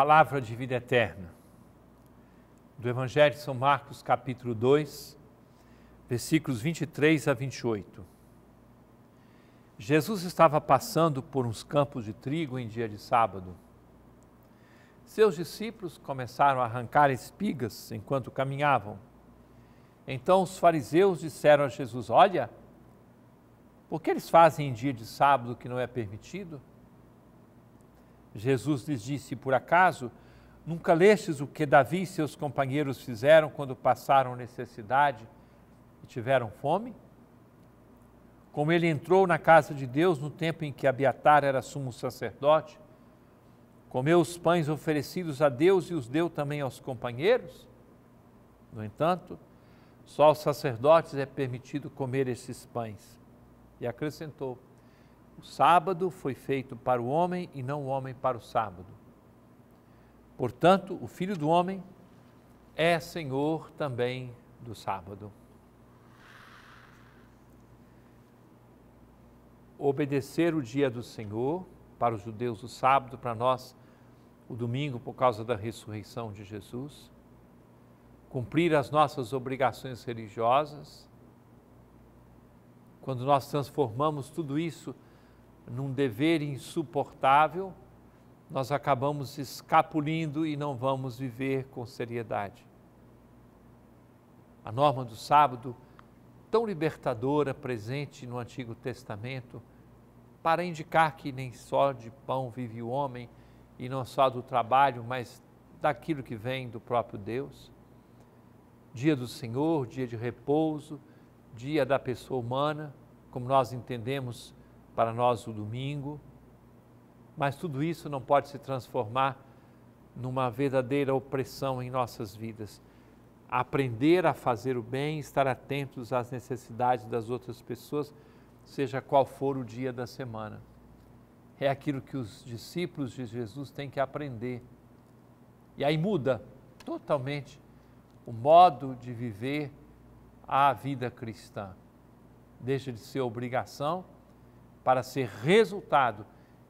palavra de vida eterna. Do Evangelho de São Marcos, capítulo 2, versículos 23 a 28. Jesus estava passando por uns campos de trigo em dia de sábado. Seus discípulos começaram a arrancar espigas enquanto caminhavam. Então os fariseus disseram a Jesus: Olha, por que eles fazem em dia de sábado que não é permitido? Jesus lhes disse: Por acaso nunca lestes o que Davi e seus companheiros fizeram quando passaram necessidade e tiveram fome? Como ele entrou na casa de Deus no tempo em que Abiatar era sumo sacerdote, comeu os pães oferecidos a Deus e os deu também aos companheiros? No entanto, só aos sacerdotes é permitido comer esses pães. E acrescentou: o sábado foi feito para o homem e não o homem para o sábado. Portanto, o filho do homem é senhor também do sábado. Obedecer o dia do Senhor, para os judeus o sábado, para nós o domingo por causa da ressurreição de Jesus, cumprir as nossas obrigações religiosas. Quando nós transformamos tudo isso num dever insuportável, nós acabamos escapulindo e não vamos viver com seriedade. A norma do sábado, tão libertadora presente no Antigo Testamento, para indicar que nem só de pão vive o homem, e não só do trabalho, mas daquilo que vem do próprio Deus. Dia do Senhor, dia de repouso, dia da pessoa humana, como nós entendemos para nós o domingo, mas tudo isso não pode se transformar numa verdadeira opressão em nossas vidas. Aprender a fazer o bem, estar atentos às necessidades das outras pessoas, seja qual for o dia da semana. É aquilo que os discípulos de Jesus têm que aprender. E aí muda totalmente o modo de viver a vida cristã. Deixa de ser obrigação para ser resultado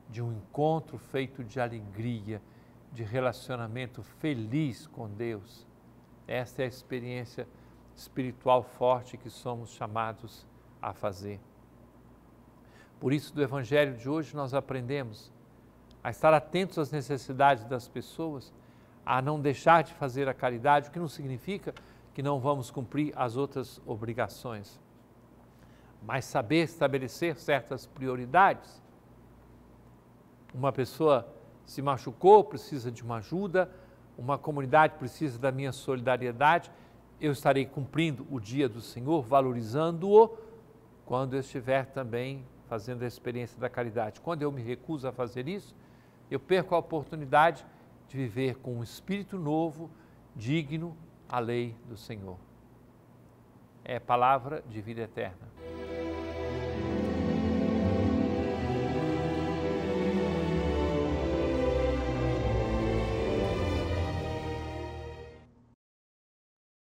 de um encontro feito de alegria, de relacionamento feliz com Deus. Esta é a experiência espiritual forte que somos chamados a fazer. Por isso, do Evangelho de hoje, nós aprendemos a estar atentos às necessidades das pessoas, a não deixar de fazer a caridade, o que não significa que não vamos cumprir as outras obrigações mas saber estabelecer certas prioridades. Uma pessoa se machucou, precisa de uma ajuda, uma comunidade precisa da minha solidariedade. Eu estarei cumprindo o dia do Senhor, valorizando-o, quando eu estiver também fazendo a experiência da caridade. Quando eu me recuso a fazer isso, eu perco a oportunidade de viver com um espírito novo, digno à lei do Senhor. É palavra de vida eterna.